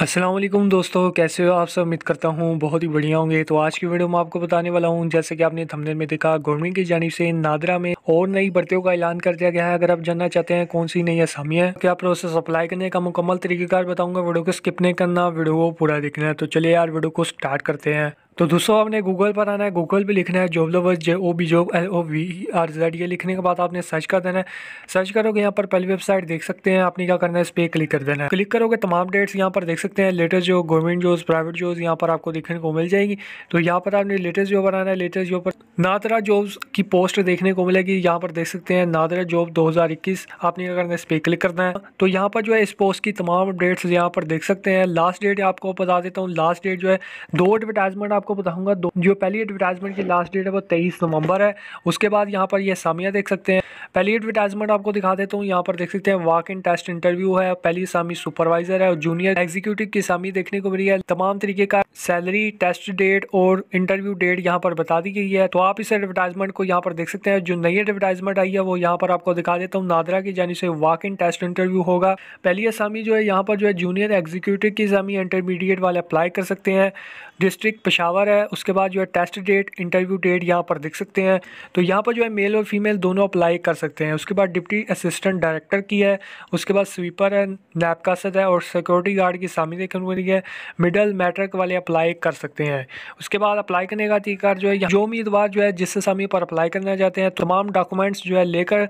असलम दोस्तों कैसे हो आप सब उम्मीद करता हूँ बहुत ही बढ़िया होंगे तो आज की वीडियो में आपको बताने वाला हूँ जैसे कि आपने थंबनेल में देखा गवर्नमेंट की जानी से नादरा में और नई भर्तियों का ऐलान कर दिया गया है अगर आप जानना चाहते हैं कौन सी नई असामियाँ क्या प्रोसेस अप्लाई करने का मुकम्मल तरीकेकार बताऊंगा वीडियो को स्किप नहीं करना वीडियो को पूरा देखना है तो चलिए यार वीडियो को स्टार्ट करते हैं तो दोस्तों आपने गूगल पर आना है गूगल पे लिखना है job lovers J O B job L O V R Z ये लिखने के बाद आपने सर्च कर देना है सर्च करोगे यहाँ पर पहली वेबसाइट देख सकते हैं आपने क्या करना है इस पर क्लिक कर देना है क्लिक करोगे तमाम डेट्स यहाँ पर देख सकते हैं लेटेस्ट जो गवर्नमेंट जॉब प्राइवेट जॉब्स यहाँ पर आपको देखने को मिल जाएगी तो यहाँ पर आपने लेटेस्ट जॉब बनाना है लेटेस्ट जॉब पर नादरा जॉब्स की पोस्ट देखने को मिलेगी यहाँ पर देख सकते हैं नादरा जॉब इक्कीस आपने क्या करना है इस पर क्लिक करना है तो यहाँ पर जो है इस पोस्ट की तमाम डेट्स यहाँ पर देख सकते हैं लास्ट डेट आपको बता देता हूँ लास्ट डेट जो है दो एडवर्टाइजमेंट आप आपको बताऊंगा दो जो पहली एडवर्टाइजमेंट की लास्ट डेट है वो तेईस नवंबर है उसके बाद यहाँ पर ये सामिया देख सकते हैं पहली एडवर्टाइजमेंट आपको दिखा देता हूँ यहाँ पर देख सकते हैं वॉक इन टेस्ट इंटरव्यू है पहली सामी सुपरवाइजर है और जूनियर एग्जीक्यूटिव की सामी देखने को मिली है तमाम तरीके का सैलरी टेस्ट डेट और इंटरव्यू डेट यहाँ पर बता दी गई है तो आप इस एडवर्टाइजमेंट को यहाँ पर देख सकते हैं जो नई एडवर्टाइजमेंट आई है वो यहाँ पर आपको दिखा देता हूँ नादरा की जानी से वॉक इन टेस्ट इंटरव्यू होगा पहली असामी जो है यहाँ पर जो है जूनियर एग्जीक्यूटिव की असामी इंटरमीडिएट वाले अप्लाई कर सकते हैं डिस्ट्रिक्ट पशावर आवर है उसके बाद जो है टेस्ट डेट इंटरव्यू डेट यहाँ पर देख सकते हैं तो यहाँ पर जो है मेल और फीमेल दोनों अप्लाई कर सकते हैं उसके बाद डिप्टी असिस्टेंट डायरेक्टर की है उसके बाद स्वीपर है नैब है और सिक्योरिटी गार्ड की सामने कैटेगरी है मिडल मैट्रिक वाले अप्लाई कर सकते हैं उसके बाद अप्लाई करने का अधिकार जो है जो उम्मीदवार जो है जिस सामी पर अप्लाई करना चाहते हैं तमाम डॉक्यूमेंट्स जो है लेकर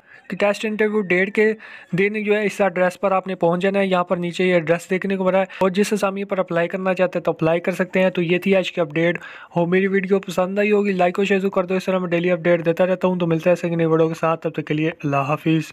टेस्ट इंटरव्यू डेट के दिन जो है इस एड्रेस पर आपने पहुँच जाना है यहाँ पर नीचे ये एड्रेस देखने को मिला है और जिस सामी पर अप्लाई करना चाहते हैं तो अप्लाई कर सकते हैं तो ये थी आज की अपडेट अपडेट हो मेरी वीडियो पसंद आई होगी लाइक और शेयर कर दो इस तरह मैं डेली अपडेट देता रहता हूँ तो मिलता है ऐसे नई वीडियो के साथ तब तक के लिए अल्लाह हाफिज़